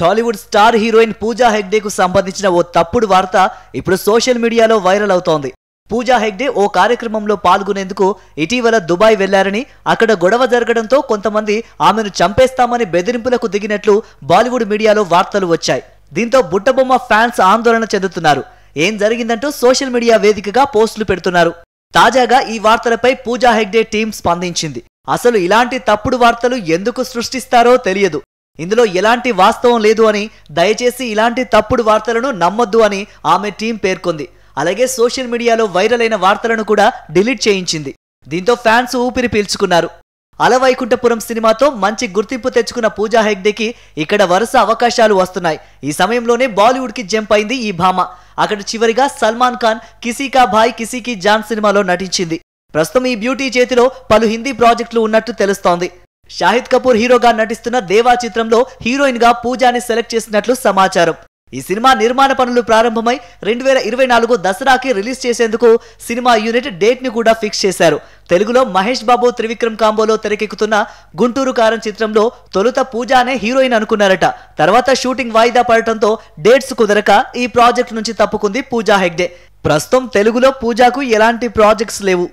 Tollywood star heroine Pooja హెగ్డేకు సంబంధించిన ఓ తప్పుడు వార్త ఇప్పుడు సోషల్ మీడియాలో వైరల్ అవుతోంది పూజా హెగ్డే ఓ కార్యక్రమంలో పాల్గొనేందుకు ఇటీవల దుబాయ్ వెళ్లారని అక్కడ గొడవ జరగడంతో కొంతమంది ఆమెను చంపేస్తామని బెదిరింపులకు దిగినట్లు బాలీవుడ్ మీడియాలో వార్తలు వచ్చాయి దీంతో బుట్టబొమ్మ ఫ్యాన్స్ ఆందోళన చెందుతున్నారు ఏం జరిగిందంటూ సోషల్ మీడియా వేదికగా పోస్టులు పెడుతున్నారు తాజాగా ఈ వార్తలపై పూజా హెగ్డే టీం స్పందించింది అసలు ఇలాంటి తప్పుడు వార్తలు ఎందుకు సృష్టిస్తారో తెలియదు ఇందులో ఎలాంటి వాస్తవం లేదు అని దయచేసి ఇలాంటి తప్పుడు వార్తలను నమ్మొద్దు అని ఆమె టీం పేర్కొంది అలాగే సోషల్ మీడియాలో వైరల్ అయిన వార్తలను కూడా డిలీట్ చేయించింది దీంతో ఫ్యాన్స్ ఊపిరి పీల్చుకున్నారు అలవైకుంఠపురం సినిమాతో మంచి గుర్తింపు తెచ్చుకున్న పూజా హెగ్డేకి ఇక్కడ వరుస అవకాశాలు వస్తున్నాయి ఈ సమయంలోనే బాలీవుడ్కి జంప్ అయింది ఈ భామ అక్కడ చివరిగా సల్మాన్ ఖాన్ కిసీకా భాయ్ కిసీకి జాన్ సినిమాలో నటించింది ప్రస్తుతం ఈ బ్యూటీ చేతిలో పలు హిందీ ప్రాజెక్టులు ఉన్నట్టు తెలుస్తోంది షాహిద్ కపూర్ హీరోగా నటిస్తున్న దేవా చిత్రంలో హీరోయిన్ గా పూజాని సెలెక్ట్ చేసినట్లు సమాచారం ఈ సినిమా నిర్మాణ పనులు ప్రారంభమై రెండు వేల ఇరవై నాలుగు దసరాకి రిలీజ్ చేసేందుకు సినిమా యూనిట్ డేట్ ని కూడా ఫిక్స్ చేశారు తెలుగులో మహేష్ బాబు త్రివిక్రమ్ కాంబోలో తెరకెక్కుతున్న గుంటూరు కారం చిత్రంలో తొలుత పూజ హీరోయిన్ అనుకున్నారట తర్వాత షూటింగ్ వాయిదా పడటంతో డేట్స్ కుదరక ఈ ప్రాజెక్ట్ నుంచి తప్పుకుంది పూజా హెగ్డే ప్రస్తుతం తెలుగులో పూజాకు ఎలాంటి ప్రాజెక్ట్స్ లేవు